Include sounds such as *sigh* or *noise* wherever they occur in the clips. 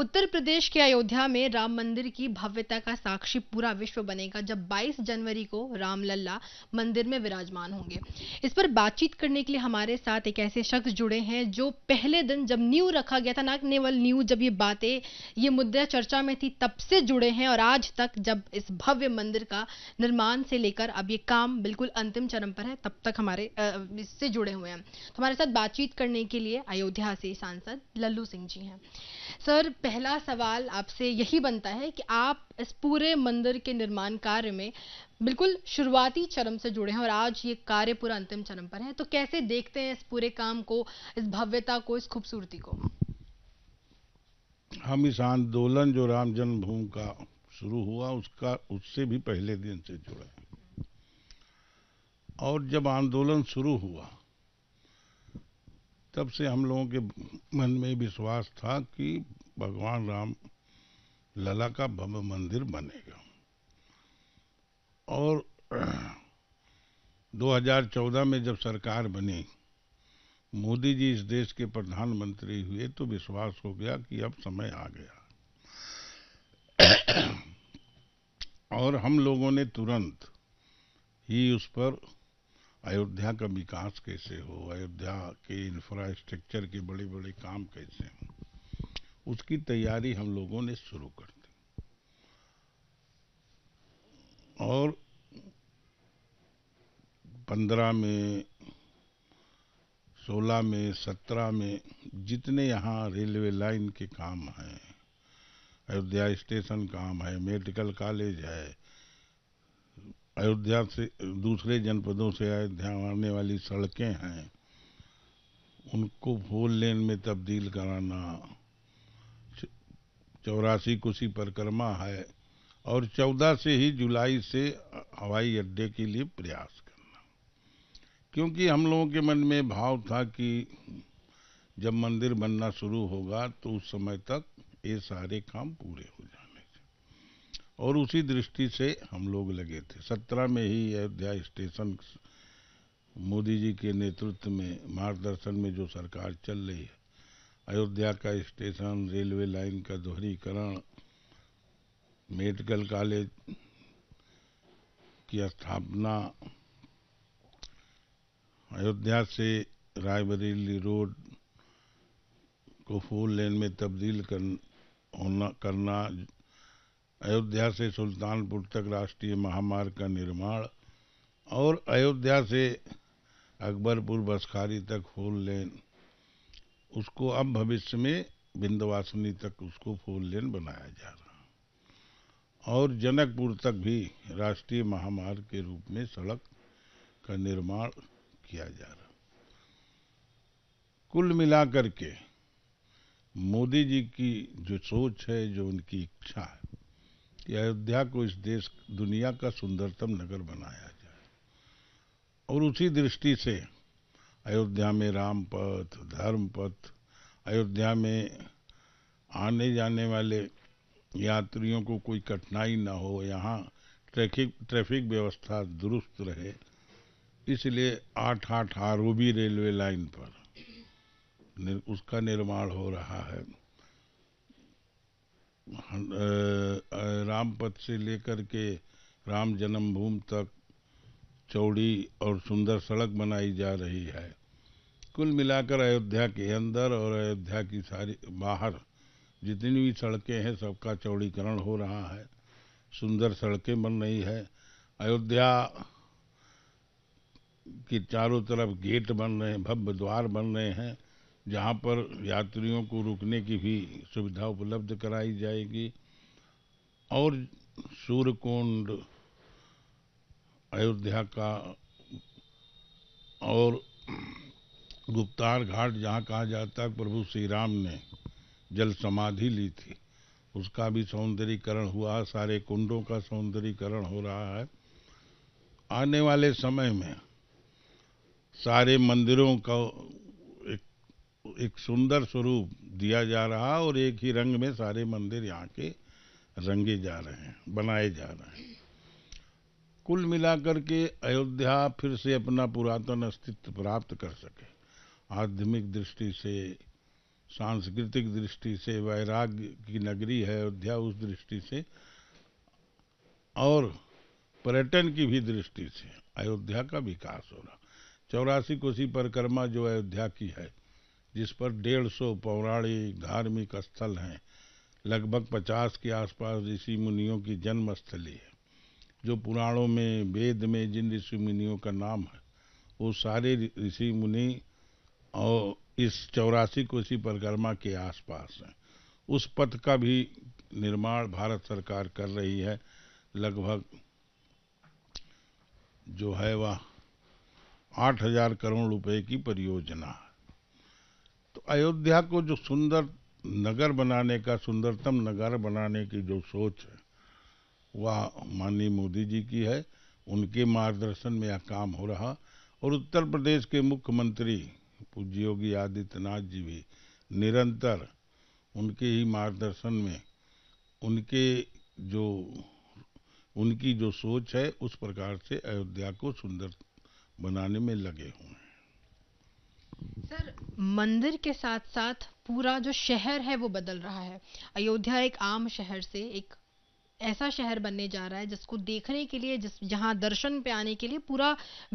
उत्तर प्रदेश के अयोध्या में राम मंदिर की भव्यता का साक्षी पूरा विश्व बनेगा जब 22 जनवरी को रामलला मंदिर में विराजमान होंगे इस पर बातचीत करने के लिए हमारे साथ एक ऐसे शख्स जुड़े हैं जो पहले दिन जब न्यू रखा गया था ना केवल न्यू जब ये बातें ये मुद्दा चर्चा में थी तब से जुड़े हैं और आज तक जब इस भव्य मंदिर का निर्माण से लेकर अब ये काम बिल्कुल अंतिम चरम पर है तब तक हमारे इससे जुड़े हुए हैं तो हमारे साथ बातचीत करने के लिए अयोध्या से सांसद लल्लू सिंह जी हैं सर पहला सवाल आपसे यही बनता है कि आप इस पूरे मंदिर के निर्माण कार्य में बिल्कुल शुरुआती चरम से जुड़े हैं और आज ये कार्य पूरा अंतिम चरम पर है तो कैसे देखते हैं इस पूरे काम को इस भव्यता को इस खूबसूरती को हम इस आंदोलन जो राम जन्मभूमि का शुरू हुआ उसका उससे भी पहले दिन से जुड़े और जब आंदोलन शुरू हुआ तब से हम लोगों के मन में विश्वास था कि भगवान राम लला का भव्य मंदिर बनेगा और 2014 *clears throat* में जब सरकार बनी मोदी जी इस देश के प्रधानमंत्री हुए तो विश्वास हो गया कि अब समय आ गया *clears throat* और हम लोगों ने तुरंत ही उस पर अयोध्या का विकास कैसे हो अयोध्या के इंफ्रास्ट्रक्चर के बड़े बड़े काम कैसे हों उसकी तैयारी हम लोगों ने शुरू कर दी और पंद्रह में सोलह में सत्रह में जितने यहाँ रेलवे लाइन के काम हैं अयोध्या स्टेशन काम है मेडिकल कॉलेज है अयोध्या से दूसरे जनपदों से अयोध्या आने वाली सड़कें हैं उनको फोर लेन में तब्दील कराना चौरासी कोसी परिक्रमा है और चौदह से ही जुलाई से हवाई अड्डे के लिए प्रयास करना क्योंकि हम लोगों के मन में भाव था कि जब मंदिर बनना शुरू होगा तो उस समय तक ये सारे काम पूरे हो जाए और उसी दृष्टि से हम लोग लगे थे सत्रह में ही अयोध्या स्टेशन मोदी जी के नेतृत्व में मार्गदर्शन में जो सरकार चल रही है अयोध्या का स्टेशन रेलवे लाइन का दोहरीकरण मेडिकल कॉलेज की स्थापना अयोध्या से रायबरेली रोड को फोर लेन में तब्दील कर, होना करना अयोध्या से सुल्तानपुर तक राष्ट्रीय महामार्ग का निर्माण और अयोध्या से अकबरपुर बसखारी तक फोर लेन उसको अब भविष्य में बिंदवासिनी तक उसको फोर लेन बनाया जा रहा और जनकपुर तक भी राष्ट्रीय महामार्ग के रूप में सड़क का निर्माण किया जा रहा कुल मिलाकर के मोदी जी की जो सोच है जो उनकी इच्छा है कि अयोध्या को इस देश दुनिया का सुंदरतम नगर बनाया जाए और उसी दृष्टि से अयोध्या में रामपथ पथ अयोध्या में आने जाने वाले यात्रियों को कोई कठिनाई ना हो यहाँ ट्रैफिक ट्रैफिक व्यवस्था दुरुस्त रहे इसलिए आठ आठ आरोबी रेलवे लाइन पर उसका निर्माण हो रहा है रामपथ से लेकर के राम जन्मभूमि तक चौड़ी और सुंदर सड़क बनाई जा रही है कुल मिलाकर अयोध्या के अंदर और अयोध्या की सारी बाहर जितनी भी सड़कें हैं सबका चौड़ीकरण हो रहा है सुंदर सड़कें बन रही है अयोध्या की चारों तरफ गेट बन रहे हैं भव्य द्वार बन रहे हैं जहाँ पर यात्रियों को रुकने की भी सुविधा उपलब्ध कराई जाएगी और सूर्यकुंड अयोध्या का और गुप्तार घाट जहाँ कहा जाता है प्रभु श्री राम ने जल समाधि ली थी उसका भी सौंदर्यीकरण हुआ सारे कुंडों का सौंदर्यीकरण हो रहा है आने वाले समय में सारे मंदिरों का एक सुंदर स्वरूप दिया जा रहा और एक ही रंग में सारे मंदिर यहाँ के रंगे जा रहे हैं बनाए जा रहे हैं कुल मिलाकर के अयोध्या फिर से अपना पुरातन अस्तित्व प्राप्त कर सके आध्यात्मिक दृष्टि से सांस्कृतिक दृष्टि से वैराग्य की नगरी है अयोध्या उस दृष्टि से और पर्यटन की भी दृष्टि से अयोध्या का विकास हो रहा चौरासी कोसी परिक्रमा जो अयोध्या की है जिस पर डेढ़ सौ पौराणिक धार्मिक स्थल हैं लगभग पचास के आसपास ऋषि मुनियों की जन्म स्थली है जो पुराणों में वेद में जिन ऋषि मुनियों का नाम है वो सारे ऋषि मुनि और इस चौरासी कोसी परिक्रमा के आसपास हैं उस पथ का भी निर्माण भारत सरकार कर रही है लगभग जो है वह आठ हजार करोड़ रुपए की परियोजना है तो अयोध्या को जो सुंदर नगर बनाने का सुंदरतम नगर बनाने की जो सोच है वह माननीय मोदी जी की है उनके मार्गदर्शन में यह काम हो रहा और उत्तर प्रदेश के मुख्यमंत्री पूज्य योगी आदित्यनाथ जी भी निरंतर उनके ही मार्गदर्शन में उनके जो उनकी जो सोच है उस प्रकार से अयोध्या को सुंदर बनाने में लगे हुए हैं सर मंदिर के साथ साथ पूरा जो शहर है वो बदल रहा है अयोध्या एक आम शहर से एक ऐसा शहर बनने जा रहा है जिसको देखने के लिए जिस जहाँ दर्शन पे आने के लिए पूरा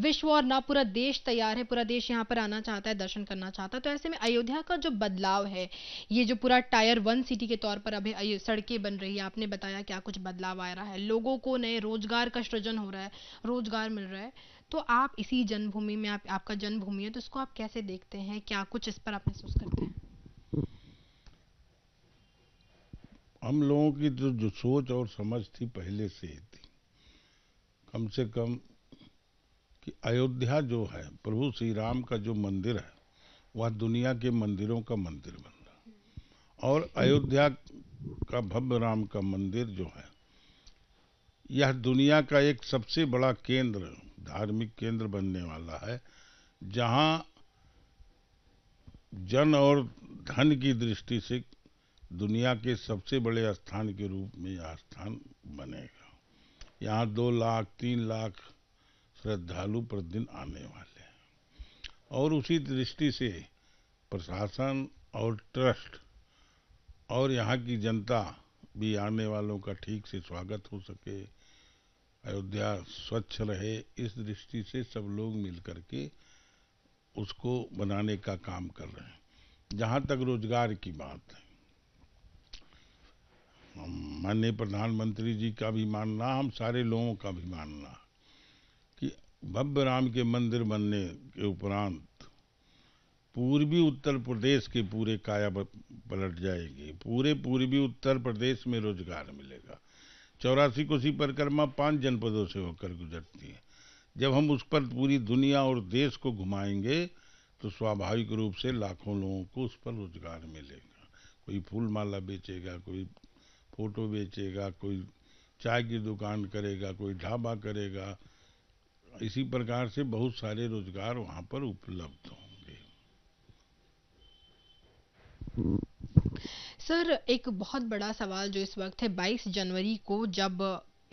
विश्व और ना पूरा देश तैयार है पूरा देश यहाँ पर आना चाहता है दर्शन करना चाहता है तो ऐसे में अयोध्या का जो बदलाव है ये जो पूरा टायर वन सिटी के तौर पर अभी सड़कें बन रही है आपने बताया क्या कुछ बदलाव आ रहा है लोगों को नए रोजगार का सृजन हो रहा है रोजगार मिल रहा है तो आप इसी जन्मभूमि में आप आपका जन्मभूमि है तो इसको आप कैसे देखते हैं क्या कुछ इस पर आप महसूस करते हैं हम लोगों की तो जो सोच और समझ थी पहले से ही थी कम से कम कि अयोध्या जो है प्रभु श्री राम का जो मंदिर है वह दुनिया के मंदिरों का मंदिर बन रहा और अयोध्या का भव्य राम का मंदिर जो है यह दुनिया का एक सबसे बड़ा केंद्र धार्मिक केंद्र बनने वाला है जहां जन और धन की दृष्टि से दुनिया के सबसे बड़े स्थान के रूप में यह स्थान बनेगा यहाँ दो लाख तीन लाख श्रद्धालु प्रतिदिन आने वाले हैं और उसी दृष्टि से प्रशासन और ट्रस्ट और यहाँ की जनता भी आने वालों का ठीक से स्वागत हो सके अयोध्या स्वच्छ रहे इस दृष्टि से सब लोग मिलकर के उसको बनाने का काम कर रहे हैं जहाँ तक रोजगार की बात है माननीय प्रधानमंत्री जी का भी मानना हम सारे लोगों का भी मानना कि भव्य राम के मंदिर बनने के उपरांत पूर्वी उत्तर प्रदेश के पूरे काया पलट जाएगी पूरे पूर्वी उत्तर प्रदेश में रोजगार मिलेगा चौरासी कोसी परिक्रमा पांच जनपदों से होकर गुजरती है जब हम उस पर पूरी दुनिया और देश को घुमाएंगे तो स्वाभाविक रूप से लाखों लोगों को उस पर रोजगार मिलेगा कोई फूल माला बेचेगा कोई फोटो बेचेगा कोई चाय की दुकान करेगा कोई ढाबा करेगा इसी प्रकार से बहुत सारे रोजगार वहाँ पर उपलब्ध होंगे सर एक बहुत बड़ा सवाल जो इस वक्त है 22 जनवरी को जब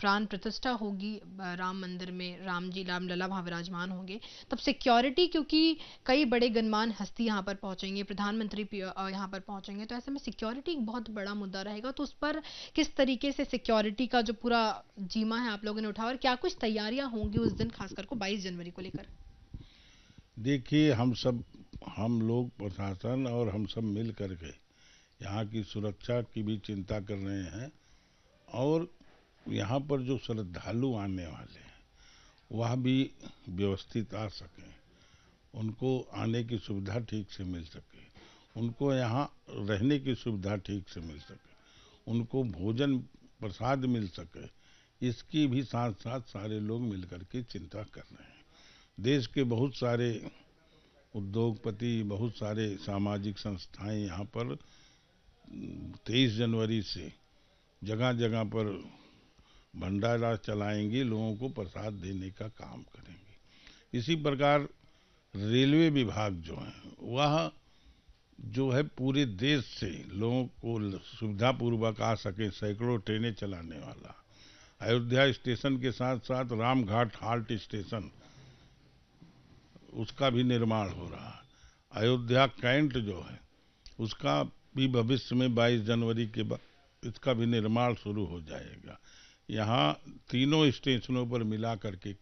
प्राण प्रतिष्ठा होगी राम मंदिर में राम जी राम लला वहाँ विराजमान होंगे तब सिक्योरिटी क्योंकि कई बड़े गणमान हस्ती यहाँ पर पहुँचेंगे प्रधानमंत्री यहाँ पर पहुँचेंगे तो ऐसे में सिक्योरिटी एक बहुत बड़ा मुद्दा रहेगा तो उस पर किस तरीके से सिक्योरिटी का जो पूरा जीमा है आप लोगों ने उठाया और क्या कुछ तैयारियाँ होंगी उस दिन खासकर को बाईस जनवरी को लेकर देखिए हम सब हम लोग प्रशासन और हम सब मिल करके यहाँ की सुरक्षा की भी चिंता कर रहे हैं और यहाँ पर जो श्रद्धालु आने वाले हैं वह भी व्यवस्थित आ सकें उनको आने की सुविधा ठीक से मिल सके उनको यहाँ रहने की सुविधा ठीक से मिल सके उनको भोजन प्रसाद मिल सके इसकी भी साथ साथ सारे लोग मिलकर के चिंता कर रहे हैं देश के बहुत सारे उद्योगपति बहुत सारे सामाजिक संस्थाएं यहाँ पर तेईस जनवरी से जगह जगह पर भंडारा चलाएंगे लोगों को प्रसाद देने का काम करेंगे इसी प्रकार रेलवे विभाग जो है वह जो है पूरे देश से लोगों को सुविधापूर्वक आ सके सैकड़ों ट्रेनें चलाने वाला अयोध्या स्टेशन के साथ साथ रामघाट हाल्ट स्टेशन उसका भी निर्माण हो रहा है अयोध्या कैंट जो है उसका भी भविष्य में 22 जनवरी के बाद इसका भी निर्माण शुरू हो जाएगा यहाँ तीनों स्टेशनों पर मिला करके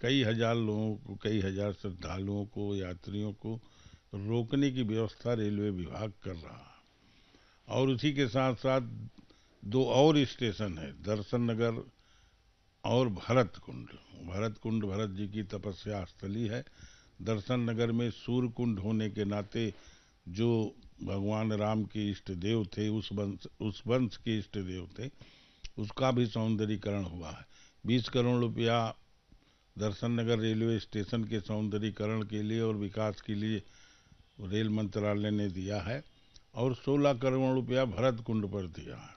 कई हजार लोगों को कई हजार श्रद्धालुओं को यात्रियों को रोकने की व्यवस्था रेलवे विभाग कर रहा और उसी के साथ साथ दो और स्टेशन है दर्शन नगर और भरत कुंड भरत कुंड भरत जी की तपस्या स्थली है दर्शन नगर में सूर्य कुंड होने के नाते जो भगवान राम के इष्ट देव थे उस वंश उस वंश के इष्ट देव थे उसका भी सौंदर्यीकरण हुआ है बीस करोड़ रुपया दर्शन नगर रेलवे स्टेशन के सौंदर्यीकरण के लिए और विकास के लिए रेल मंत्रालय ने दिया है और 16 करोड़ रुपया भरत कुंड पर दिया है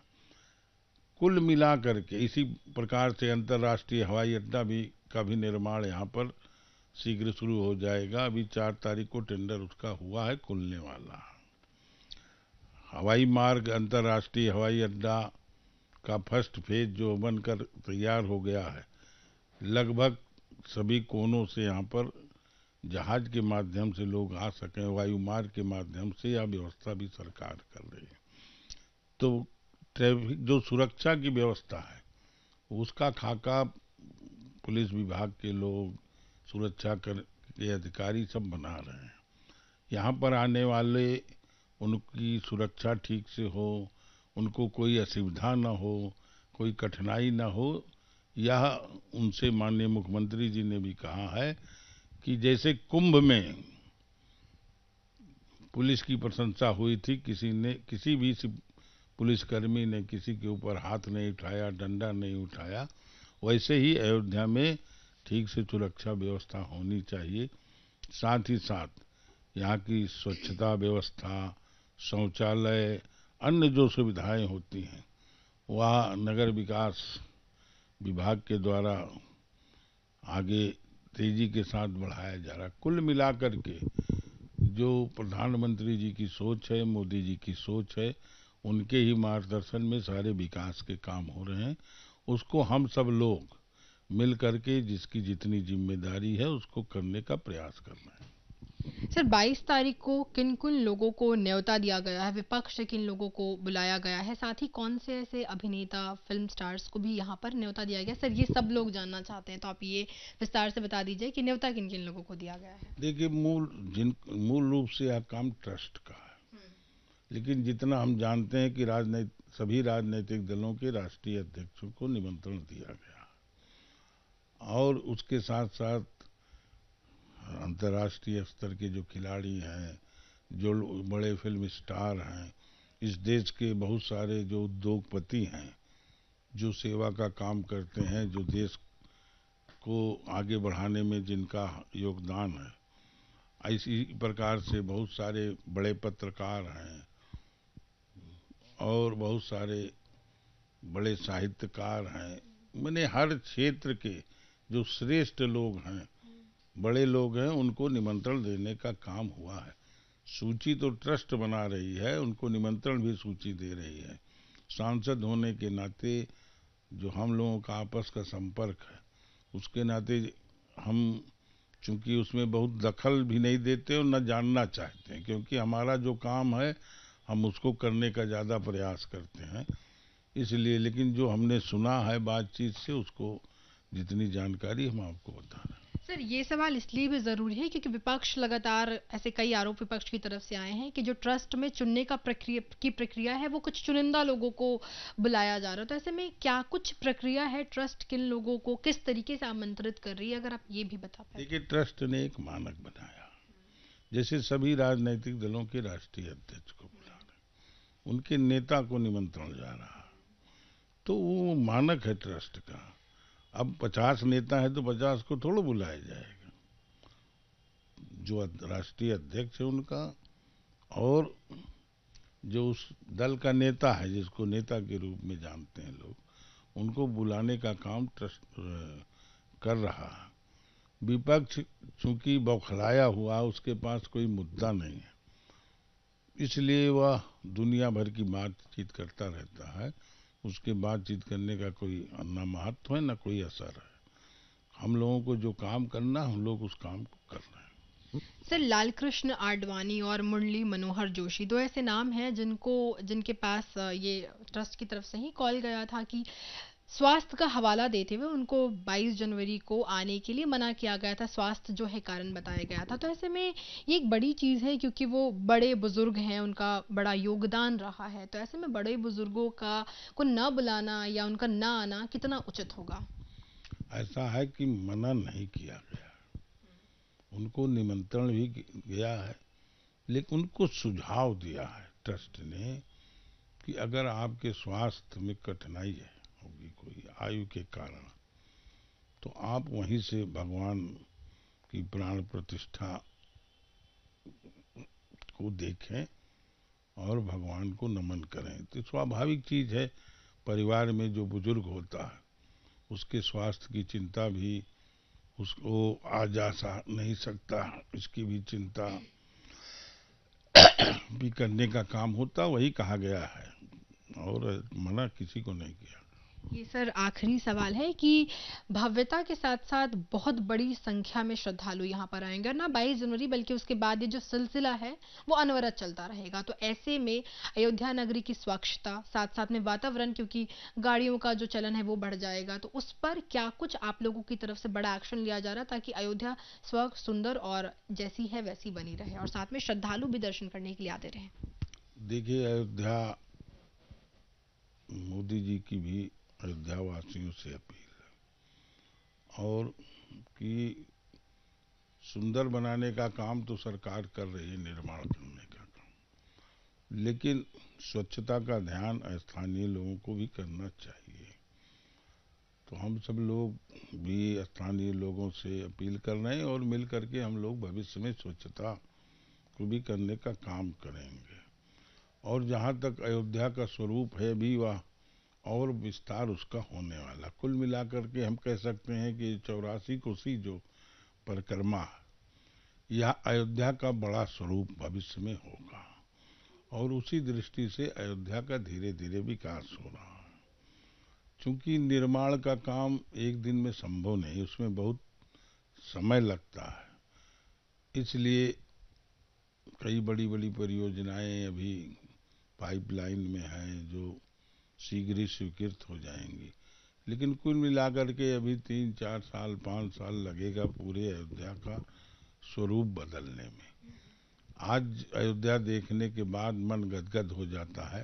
कुल मिला करके इसी प्रकार से अंतर्राष्ट्रीय हवाई अड्डा भी का भी निर्माण यहाँ पर शीघ्र शुरू हो जाएगा अभी चार तारीख को टेंडर उसका हुआ है खुलने वाला है हवाई मार्ग अंतर्राष्ट्रीय हवाई अड्डा का फर्स्ट फेज जो बनकर तैयार हो गया है लगभग सभी कोनों से यहाँ पर जहाज के माध्यम से लोग आ सकें वायु मार्ग के माध्यम से यह व्यवस्था भी सरकार कर रही है तो ट्रैफिक जो सुरक्षा की व्यवस्था है उसका खाका पुलिस विभाग के लोग सुरक्षा कर के अधिकारी सब बना रहे हैं यहाँ पर आने वाले उनकी सुरक्षा ठीक से हो उनको कोई असुविधा ना हो कोई कठिनाई ना हो यह उनसे माननीय मुख्यमंत्री जी ने भी कहा है कि जैसे कुंभ में पुलिस की प्रशंसा हुई थी किसी ने किसी भी पुलिसकर्मी ने किसी के ऊपर हाथ नहीं उठाया डंडा नहीं उठाया वैसे ही अयोध्या में ठीक से सुरक्षा व्यवस्था होनी चाहिए साथ ही साथ यहाँ की स्वच्छता व्यवस्था शौचालय अन्य जो सुविधाएं होती हैं वह नगर विकास विभाग के द्वारा आगे तेजी के साथ बढ़ाया जा रहा है कुल मिलाकर के जो प्रधानमंत्री जी की सोच है मोदी जी की सोच है उनके ही मार्गदर्शन में सारे विकास के काम हो रहे हैं उसको हम सब लोग मिल करके जिसकी जितनी जिम्मेदारी है उसको करने का प्रयास करना है सर 22 तारीख को किन किन लोगों को न्योता दिया गया है विपक्ष से किन लोगों को बुलाया गया है साथ ही कौन से ऐसे अभिनेता फिल्म स्टार्स को भी यहाँ पर न्योता दिया गया सर ये सब लोग जानना चाहते हैं तो आप ये विस्तार से बता दीजिए कि न्योता किन किन लोगों को दिया गया है देखिए मूल जिन मूल रूप से यह काम ट्रस्ट का है हम्म। लेकिन जितना हम जानते हैं कि राजनीति सभी राजनीतिक दलों के राष्ट्रीय अध्यक्षों को निमंत्रण दिया गया और उसके साथ साथ अंतर्राष्ट्रीय स्तर के जो खिलाड़ी हैं जो बड़े फिल्म स्टार हैं इस देश के बहुत सारे जो उद्योगपति हैं जो सेवा का काम करते हैं जो देश को आगे बढ़ाने में जिनका योगदान है इसी प्रकार से बहुत सारे बड़े पत्रकार हैं और बहुत सारे बड़े साहित्यकार हैं मैंने हर क्षेत्र के जो श्रेष्ठ लोग हैं बड़े लोग हैं उनको निमंत्रण देने का काम हुआ है सूची तो ट्रस्ट बना रही है उनको निमंत्रण भी सूची दे रही है सांसद होने के नाते जो हम लोगों का आपस का संपर्क है उसके नाते हम चूंकि उसमें बहुत दखल भी नहीं देते और न जानना चाहते हैं क्योंकि हमारा जो काम है हम उसको करने का ज़्यादा प्रयास करते हैं इसलिए लेकिन जो हमने सुना है बातचीत से उसको जितनी जानकारी हम आपको बता रहे हैं सर ये सवाल इसलिए भी ज़रूरी है क्योंकि विपक्ष लगातार ऐसे कई आरोप विपक्ष की तरफ से आए हैं कि जो ट्रस्ट में चुनने का प्रक्रिया की प्रक्रिया है वो कुछ चुनिंदा लोगों को बुलाया जा रहा है तो ऐसे में क्या कुछ प्रक्रिया है ट्रस्ट किन लोगों को किस तरीके से आमंत्रित कर रही है अगर आप ये भी बता पाए देखिए ट्रस्ट ने एक मानक बनाया जैसे सभी राजनीतिक दलों के राष्ट्रीय अध्यक्ष को बुला रहे उनके नेता को निमंत्रण जा रहा तो वो मानक है ट्रस्ट का अब पचास नेता है तो पचास को थोड़ा बुलाया जाएगा जो राष्ट्रीय अध्यक्ष है उनका और जो उस दल का नेता है जिसको नेता के रूप में जानते हैं लोग उनको बुलाने का काम ट्रस्ट कर रहा है विपक्ष चूंकि बौखलाया हुआ उसके पास कोई मुद्दा नहीं है इसलिए वह दुनिया भर की बातचीत करता रहता है उसके बातचीत करने का कोई ना महत्व है ना कोई असर है हम लोगों को जो काम करना हम लोग उस काम को करना है सर लाल कृष्ण आडवाणी और मुरली मनोहर जोशी दो ऐसे नाम हैं जिनको जिनके पास ये ट्रस्ट की तरफ से ही कॉल गया था कि स्वास्थ्य का हवाला देते हुए उनको 22 जनवरी को आने के लिए मना किया गया था स्वास्थ्य जो है कारण बताया गया था तो ऐसे में ये एक बड़ी चीज़ है क्योंकि वो बड़े बुजुर्ग हैं उनका बड़ा योगदान रहा है तो ऐसे में बड़े बुजुर्गों का को ना बुलाना या उनका ना आना कितना उचित होगा ऐसा है कि मना नहीं किया गया उनको निमंत्रण भी गया है लेकिन उनको सुझाव दिया है ट्रस्ट ने कि अगर आपके स्वास्थ्य में कठिनाई है होगी कोई आयु के कारण तो आप वहीं से भगवान की प्राण प्रतिष्ठा को देखें और भगवान को नमन करें तो स्वाभाविक चीज़ है परिवार में जो बुजुर्ग होता है उसके स्वास्थ्य की चिंता भी उसको आ जा सा नहीं सकता इसकी भी चिंता भी करने का काम होता वही कहा गया है और मना किसी को नहीं किया ये सर आखिरी सवाल है कि भव्यता के साथ साथ बहुत बड़ी संख्या में श्रद्धालु यहाँ पर आएंगे ना बाईस जनवरी बल्कि उसके बाद ये जो सिलसिला है वो अनवरत चलता रहेगा तो ऐसे में अयोध्या नगरी की स्वच्छता साथ साथ में वातावरण क्योंकि गाड़ियों का जो चलन है वो बढ़ जाएगा तो उस पर क्या कुछ आप लोगों की तरफ से बड़ा एक्शन लिया जा रहा ताकि अयोध्या स्व सुंदर और जैसी है वैसी बनी रहे और साथ में श्रद्धालु भी दर्शन करने के लिए आते रहे देखिए अयोध्या मोदी जी की भी अयोध्यावासियों से अपील है और कि सुंदर बनाने का काम तो सरकार कर रही है निर्माण करने का काम लेकिन स्वच्छता का ध्यान स्थानीय लोगों को भी करना चाहिए तो हम सब लोग भी स्थानीय लोगों से अपील कर रहे हैं और मिल करके हम लोग भविष्य में स्वच्छता को भी करने का काम करेंगे और जहाँ तक अयोध्या का स्वरूप है भी वह और विस्तार उसका होने वाला कुल मिलाकर के हम कह सकते हैं कि चौरासी कोसी जो परिक्रमा यह अयोध्या का बड़ा स्वरूप भविष्य में होगा और उसी दृष्टि से अयोध्या का धीरे धीरे विकास हो रहा है चूंकि निर्माण का काम एक दिन में संभव नहीं उसमें बहुत समय लगता है इसलिए कई बड़ी बड़ी परियोजनाएं अभी पाइपलाइन में हैं जो शीघ्र ही स्वीकृत हो जाएंगी लेकिन कुल मिलाकर के अभी तीन चार साल पाँच साल लगेगा पूरे अयोध्या का स्वरूप बदलने में आज अयोध्या देखने के बाद मन गदगद हो जाता है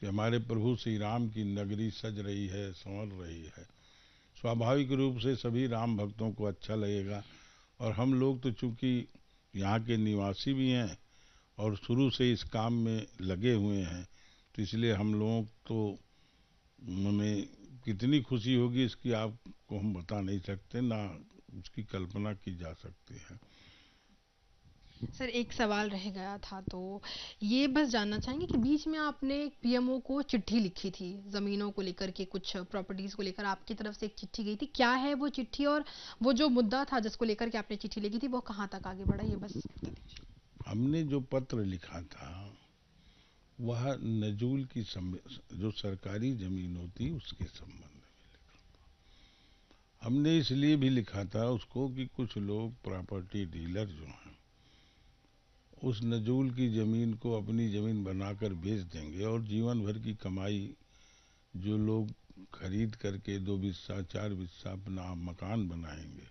कि हमारे प्रभु श्री राम की नगरी सज रही है संवर रही है स्वाभाविक रूप से सभी राम भक्तों को अच्छा लगेगा और हम लोग तो चूंकि यहाँ के निवासी भी हैं और शुरू से इस काम में लगे हुए हैं तो इसलिए हम लोगों तो हमें कितनी खुशी होगी इसकी आपको हम बता नहीं सकते ना उसकी कल्पना की जा सकती है सर एक सवाल रह गया था तो ये बस जानना चाहेंगे कि बीच में आपने पीएमओ को चिट्ठी लिखी थी ज़मीनों को लेकर के कुछ प्रॉपर्टीज़ को लेकर आपकी तरफ से एक चिट्ठी गई थी क्या है वो चिट्ठी और वो जो मुद्दा था जिसको लेकर के आपने चिट्ठी लिखी थी वो कहाँ तक आगे बढ़ा ये बस हमने जो पत्र लिखा था वह नजूल की जो सरकारी जमीन होती उसके संबंध में लिखा हमने इसलिए भी लिखा था उसको कि कुछ लोग प्रॉपर्टी डीलर जो हैं उस नजूल की ज़मीन को अपनी ज़मीन बनाकर बेच देंगे और जीवन भर की कमाई जो लोग खरीद करके दो बिस्सा चार बिस्सा अपना मकान बनाएंगे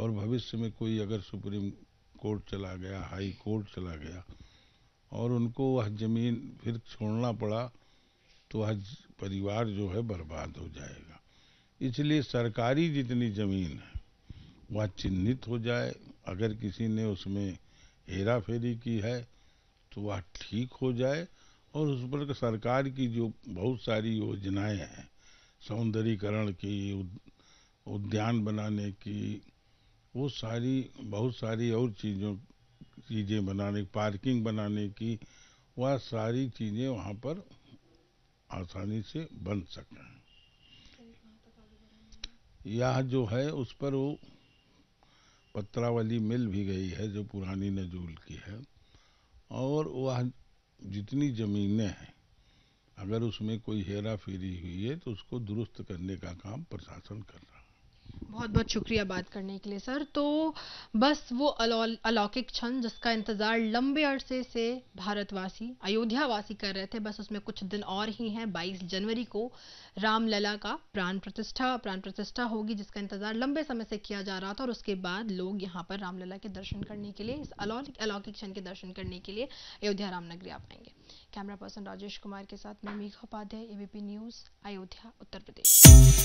और भविष्य में कोई अगर सुप्रीम कोर्ट चला गया हाई कोर्ट चला गया और उनको वह ज़मीन फिर छोड़ना पड़ा तो वह परिवार जो है बर्बाद हो जाएगा इसलिए सरकारी जितनी ज़मीन है वह चिन्हित हो जाए अगर किसी ने उसमें हेरा फेरी की है तो वह ठीक हो जाए और उस पर सरकार की जो बहुत सारी योजनाएं हैं सौंदर्यकरण की उद्यान बनाने की वो सारी बहुत सारी और चीज़ों चीज़ें बनाने पार्किंग बनाने की वह सारी चीज़ें वहाँ पर आसानी से बन सकें यह जो है उस पर वो पत्रावली मिल भी गई है जो पुरानी नजूल की है और वह जितनी ज़मीनें हैं अगर उसमें कोई हेरा फेरी हुई है तो उसको दुरुस्त करने का काम प्रशासन कर रहा है बहुत बहुत शुक्रिया बात करने के लिए सर तो बस वो अलौकिक क्षण जिसका इंतज़ार लंबे अरसे से भारतवासी अयोध्या वासी कर रहे थे बस उसमें कुछ दिन और ही हैं 22 जनवरी को रामलला का प्राण प्रतिष्ठा प्राण प्रतिष्ठा होगी जिसका इंतज़ार लंबे समय से किया जा रहा था और उसके बाद लोग यहाँ पर रामलला के दर्शन करने के लिए इस अलौकिक अलौकिक क्षण के दर्शन करने के लिए अयोध्या रामनगरी आ पाएंगे कैमरा पर्सन राजेश कुमार के साथ मैं मेघा उपाध्याय एबीपी न्यूज़ अयोध्या उत्तर प्रदेश